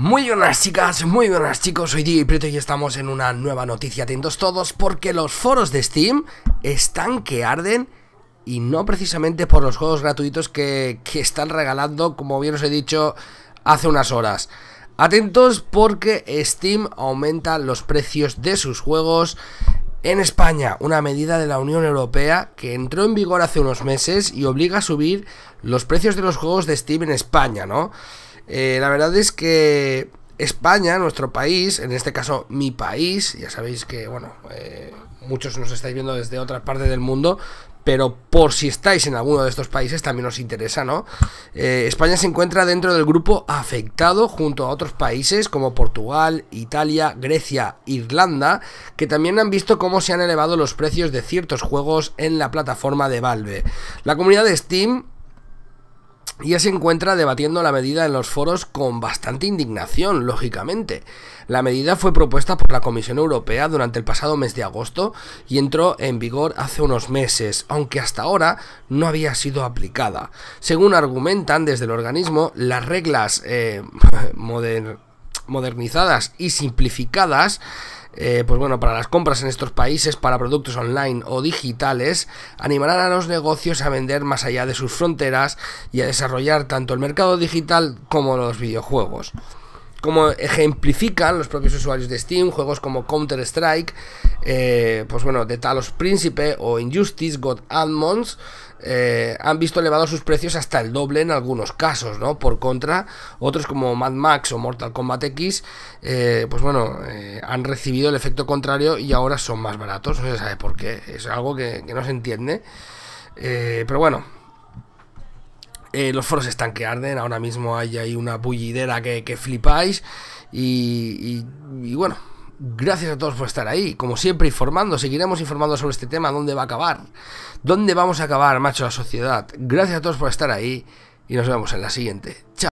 Muy buenas chicas, muy buenas chicos, soy DJ Prieto y estamos en una nueva noticia atentos todos porque los foros de Steam están que arden y no precisamente por los juegos gratuitos que, que están regalando, como bien os he dicho hace unas horas. Atentos porque Steam aumenta los precios de sus juegos en España, una medida de la Unión Europea que entró en vigor hace unos meses y obliga a subir los precios de los juegos de Steam en España, ¿no? Eh, la verdad es que España, nuestro país, en este caso mi país, ya sabéis que, bueno, eh, muchos nos estáis viendo desde otra parte del mundo, pero por si estáis en alguno de estos países también os interesa, ¿no? Eh, España se encuentra dentro del grupo afectado junto a otros países como Portugal, Italia, Grecia, Irlanda, que también han visto cómo se han elevado los precios de ciertos juegos en la plataforma de Valve. La comunidad de Steam y ya se encuentra debatiendo la medida en los foros con bastante indignación, lógicamente. La medida fue propuesta por la Comisión Europea durante el pasado mes de agosto y entró en vigor hace unos meses, aunque hasta ahora no había sido aplicada. Según argumentan desde el organismo, las reglas eh, modernizadas y simplificadas eh, pues bueno, para las compras en estos países, para productos online o digitales, animarán a los negocios a vender más allá de sus fronteras y a desarrollar tanto el mercado digital como los videojuegos. Como ejemplifican los propios usuarios de Steam, juegos como Counter-Strike, eh, pues bueno, The Talos Príncipe o Injustice, God Admons, eh, han visto elevados sus precios hasta el doble en algunos casos, ¿no? Por contra, otros como Mad Max o Mortal Kombat X, eh, pues bueno, eh, han recibido el efecto contrario y ahora son más baratos, no se sabe por qué, es algo que, no se entiende. pero bueno, los foros están que arden, ahora mismo hay ahí una bullidera que, flipáis y bueno, Gracias a todos por estar ahí. Como siempre, informando, seguiremos informando sobre este tema, dónde va a acabar, dónde vamos a acabar, macho, la sociedad. Gracias a todos por estar ahí y nos vemos en la siguiente. Chao.